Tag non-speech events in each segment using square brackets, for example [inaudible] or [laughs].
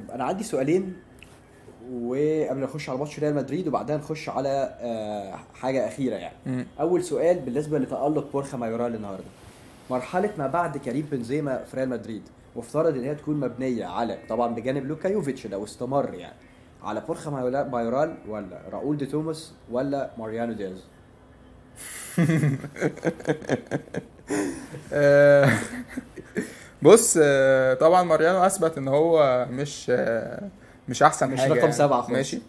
طب انا عندي سؤالين وقبل ما نخش على ماتش ريال مدريد وبعدها نخش على آه، حاجه اخيره يعني اول سؤال بالنسبه لتالق بورخا مايورال النهارده مرحله ما بعد كريم بنزيما في ريال مدريد مفترض ان هي تكون مبنيه على طبعا بجانب لوكا يوفيتش لو استمر يعني على بورخا مايورال ولا راؤول دي توماس ولا ماريانو دياز [laughs] آه. بص آه، طبعا ماريانو اثبت ان هو مش آه، مش احسن مش حاجه رقم يعني. سبعه خالص ماشي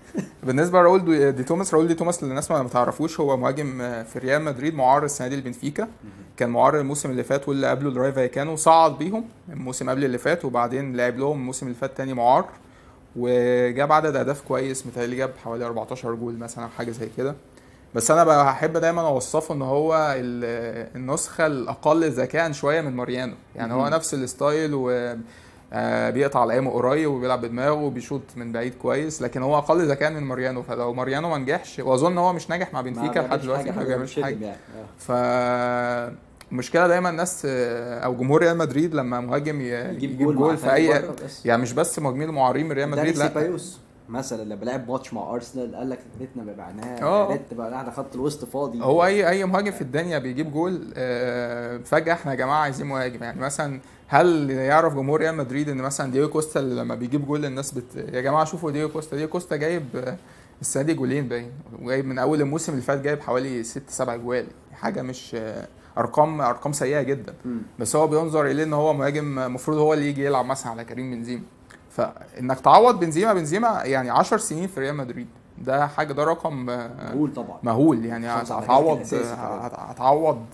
بالنسبه لراول دي, آه، دي توماس راول دي توماس للناس ما تعرفوش هو مهاجم في ريال مدريد معار السنه دي لبنفيكا كان معار الموسم اللي فات واللي قبله لراي فايكانو صعد بيهم الموسم قبل اللي فات وبعدين لعب لهم الموسم اللي فات تاني معار وجاب عدد اهداف كويس متهيألي جاب حوالي 14 جول مثلا حاجه زي كده بس انا بقى دايما اوصفه ان هو النسخه الاقل ذكاء شويه من ماريانو يعني هو نفس الستايل و آه، بيقطع الايام قريب وبيلعب بدماغه وبيشوط من بعيد كويس لكن هو اقل ذكاء من ماريانو فلو ماريانو ما نجحش واظن هو مش ناجح مع بنفيكا لحد دلوقتي ما بيعملش حاجه, حاجة. يعني، ف المشكله دايما الناس آه، او جمهور ريال مدريد لما مهاجم يجيب, يجيب جول, جول في اي يعني مش بس مهاجمين المعارين من ريال مدريد لا مثلا لما لعب ماتش مع ارسنال قال لك ريتنا ما بعناه آه. ريت بقى احنا خط الوسط فاضي هو اي اي مهاجم في الدنيا بيجيب جول آه، فجاه احنا يا جماعه عايزين مهاجم يعني مثلا هل يعرف جمهور ريال مدريد ان مثلا ديو كوستا لما بيجيب جول الناس بت... يا جماعه شوفوا ديو كوستا ديو كوستا جايب آه، السنه دي جولين باين وجايب من اول الموسم اللي فات جايب حوالي ست سبع جوال حاجه مش ارقام ارقام سيئه جدا م. بس هو بينظر اليه ان هو مهاجم المفروض هو اللي يجي يلعب مثلا على كريم بنزيما فانك تعوض بنزيما بنزيما يعني 10 سنين في ريال مدريد ده حاجه ده رقم مهول طبعا مهول يعني هتعوض هتعوض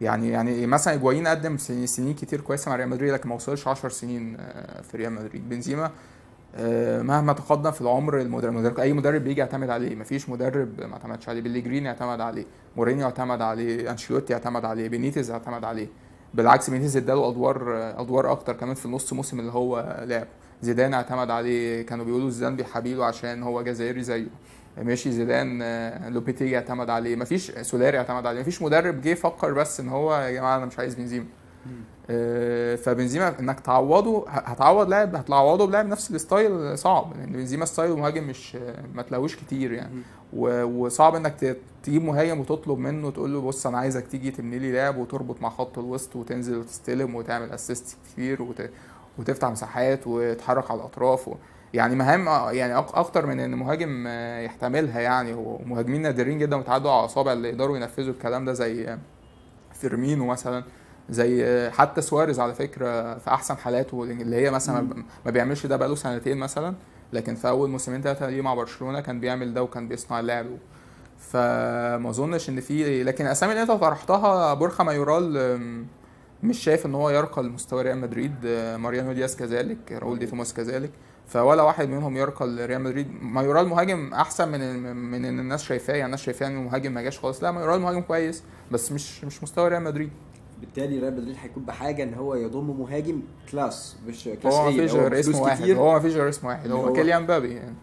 يعني يعني مثلا اجوائين قدم سنين كتير كويسه مع ريال مدريد لكن ما وصلش 10 سنين آه، في ريال مدريد بنزيما آه، مهما تقدم في العمر المدرب, المدرب اي مدرب بيجي يعتمد عليه مفيش مدرب ما اعتمدش عليه بليجريني اعتمد عليه مورينيو اعتمد عليه انشيلوتي اعتمد عليه بينيتز اعتمد عليه بالعكس بينيز اداله ادوار ادوار اكتر كمان في النص موسم اللي هو لعبه زيدان اعتمد عليه كانوا بيقولوا زيدان بيحبيله عشان هو جزائري زيه ماشي زيدان آه، لوبيتيجي اعتمد عليه مفيش سولاري اعتمد عليه مفيش مدرب جه فكر بس ان هو يا جماعه انا مش عايز بنزيما آه، فبنزيما انك تعوضه هتعوض لاعب هتعوضه بلاعب نفس الستايل صعب لان يعني بنزيما ستايل مهاجم مش ما تلاقوش كتير يعني وصعب انك تجيب مهاجم وتطلب منه تقول له بص انا عايزك تيجي تبني لي لعب وتربط مع خط الوسط وتنزل وتستلم وتعمل اسيست كتير وت... وتفتح مساحات وتحرك على الاطراف و... يعني مهام يعني اكتر من ان مهاجم يحتملها يعني ومهاجمين نادرين جدا وتعدوا على اصابع اللي يقدروا ينفذوا الكلام ده زي فيرمينو مثلا زي حتى سواريز على فكره في احسن حالاته اللي هي مثلا مم. ما بيعملش ده بقاله سنتين مثلا لكن في اول موسمين ثلاثه ليه مع برشلونه كان بيعمل ده وكان بيصنع اللعب فما اظنش ان في لكن الاسامي اللي انت طرحتها بورخا مايورال مش شايف ان هو يرقى لمستوى ريال مدريد ماريانو دياس كذلك راول دي توماس كذلك فولا واحد منهم يرقى لريال مدريد مايورال مهاجم احسن من من ان الناس شايفاه يعني الناس شايفاه انه مهاجم ما جاش خالص لا مايورال مهاجم كويس بس مش مش مستوى ريال مدريد بالتالي ريال مدريد هيكون بحاجه ان هو يضم مهاجم كلاس مش كلاس هو مفيش غير اسم واحد هو مفيش غير اسم واحد هو, هو كيليان مبابي يعني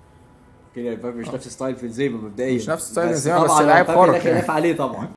كيليان بابي مش نفس ستايل بنزيما مبدئيا مش نفس ستايل في بس, بس لعيب خارق يعني. عليه طبعا